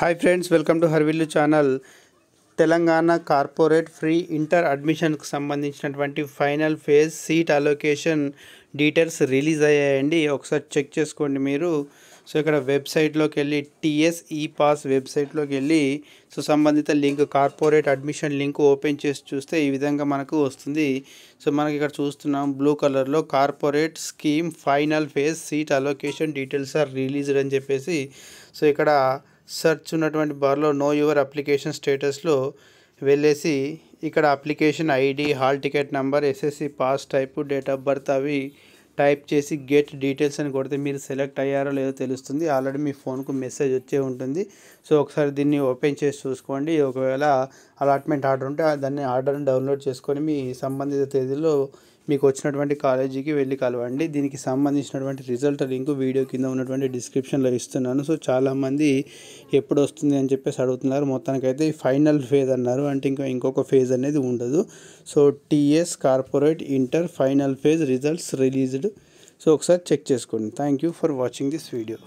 hi friends welcome to హర్విల్లు channel Telangana corporate free inter అడ్మిషన్కు సంబంధించినటువంటి final phase seat allocation details release అయ్యాయండి ఒకసారి చెక్ చేసుకోండి మీరు సో ఇక్కడ వెబ్సైట్లోకి వెళ్ళి టీఎస్ ఈ పాస్ వెబ్సైట్లోకి వెళ్ళి సో సంబంధిత link corporate admission link open చేసి చూస్తే ఈ విధంగా మనకు వస్తుంది సో మనకి ఇక్కడ చూస్తున్నాం బ్లూ కలర్లో corporate scheme final phase seat allocation details are released అని చెప్పేసి సో ఇక్కడ సెర్చ్ ఉన్నటువంటి బార్లో నో యువర్ అప్లికేషన్ స్టేటస్లో వెళ్ళేసి ఇక్కడ application ID hall ticket number SSC pass type date of birth అవి టైప్ చేసి గెట్ డీటెయిల్స్ అని కొడితే మీరు సెలెక్ట్ అయ్యారో లేదో తెలుస్తుంది ఆల్రెడీ మీ ఫోన్కు మెసేజ్ వచ్చే ఉంటుంది సో ఒకసారి దీన్ని ఓపెన్ చేసి చూసుకోండి ఒకవేళ అలాట్మెంట్ ఆర్డర్ ఉంటే దాన్ని ఆర్డర్ని డౌన్లోడ్ చేసుకొని మీ సంబంధిత తేదీలో మీకు వచ్చినటువంటి కాలేజీకి వెళ్ళి కలవండి దీనికి సంబంధించినటువంటి రిజల్ట్ లింక్ వీడియో కింద ఉన్నటువంటి డిస్క్రిప్షన్లో ఇస్తున్నాను సో చాలామంది ఎప్పుడు వస్తుంది అని చెప్పేసి అడుగుతున్నారు మొత్తానికైతే ఫైనల్ ఫేజ్ అన్నారు అంటే ఇంకా ఇంకొక ఫేజ్ అనేది ఉండదు so TS corporate inter final phase results released so ఒకసారి చెక్ చేసుకోండి thank you for watching this video